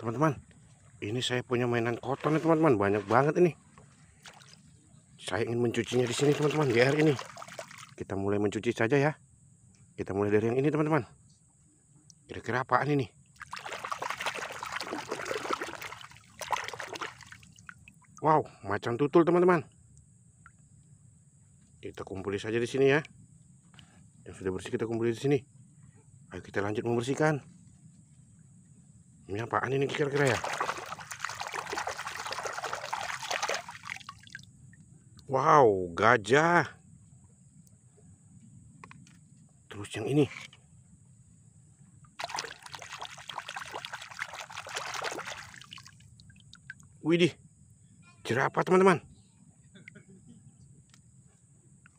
teman-teman ini saya punya mainan kotor nih teman-teman banyak banget ini saya ingin mencucinya di sini teman-teman di air ini kita mulai mencuci saja ya kita mulai dari yang ini teman-teman kira-kira apaan ini wow macan tutul teman-teman kita kumpuli saja di sini ya yang sudah bersih kita kumpuli di sini ayo kita lanjut membersihkan ini apaan ini kira-kira ya? Wow, gajah. Terus yang ini. Widi, Jerapah, teman-teman.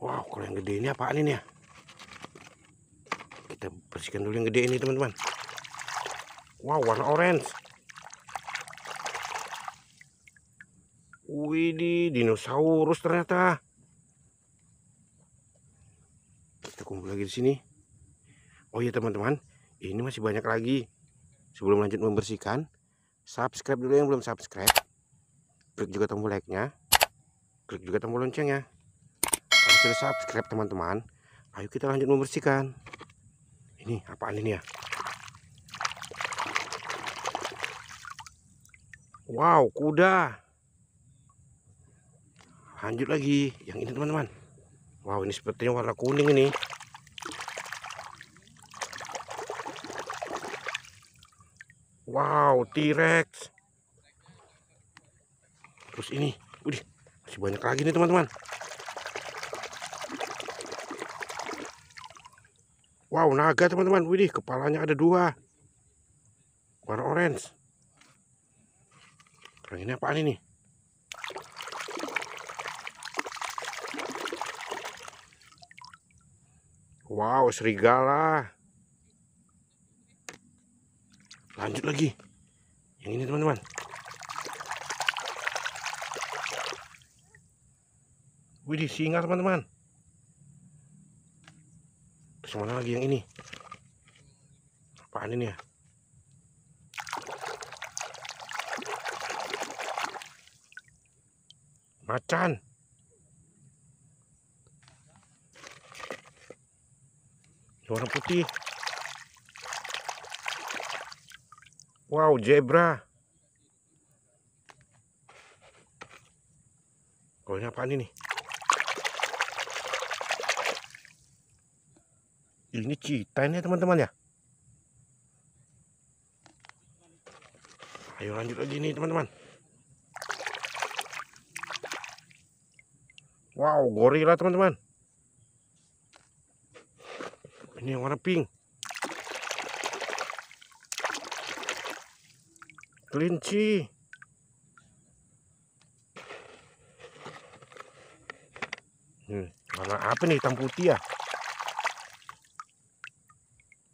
Wow, kalau yang gede ini apaan ini ya? Kita bersihkan dulu yang gede ini, teman-teman. Wow, warna orange. Widih, dinosaurus ternyata. Kita kumpul lagi di sini. Oh iya teman-teman, ini masih banyak lagi. Sebelum lanjut membersihkan, subscribe dulu yang belum subscribe. Klik juga tombol like-nya. Klik juga tombol loncengnya. Kalau sudah subscribe teman-teman, ayo kita lanjut membersihkan. Ini apaan ini ya? Iya. Wow, kuda. Lanjut lagi. Yang ini teman-teman. Wow, ini sepertinya warna kuning ini. Wow, T-Rex. Terus ini. wih, masih banyak lagi nih teman-teman. Wow, naga teman-teman. wih, kepalanya ada dua. Warna orange. Orang ini apaan ini? Wow, serigala. Lanjut lagi. Yang ini teman-teman. Wih, singa teman-teman. Terus mana lagi yang ini? Apaan ini ya? macan warna putih wow zebra golnya apa ini ini cita ini ya, teman-teman ya ayo lanjut lagi nih teman-teman Wow, gorila teman-teman. Ini yang warna pink. Kelinci. Hmm, warna apa nih hitam putih ya?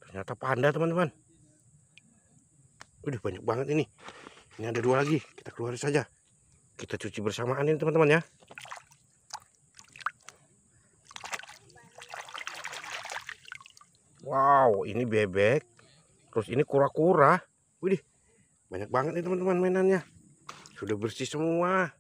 Ternyata panda teman-teman. Udah banyak banget ini. Ini ada dua lagi. Kita keluarin saja. Kita cuci bersamaan ini teman-teman ya. Wow, ini bebek. Terus ini kura-kura. Wih, banyak banget nih teman-teman mainannya. Sudah bersih semua.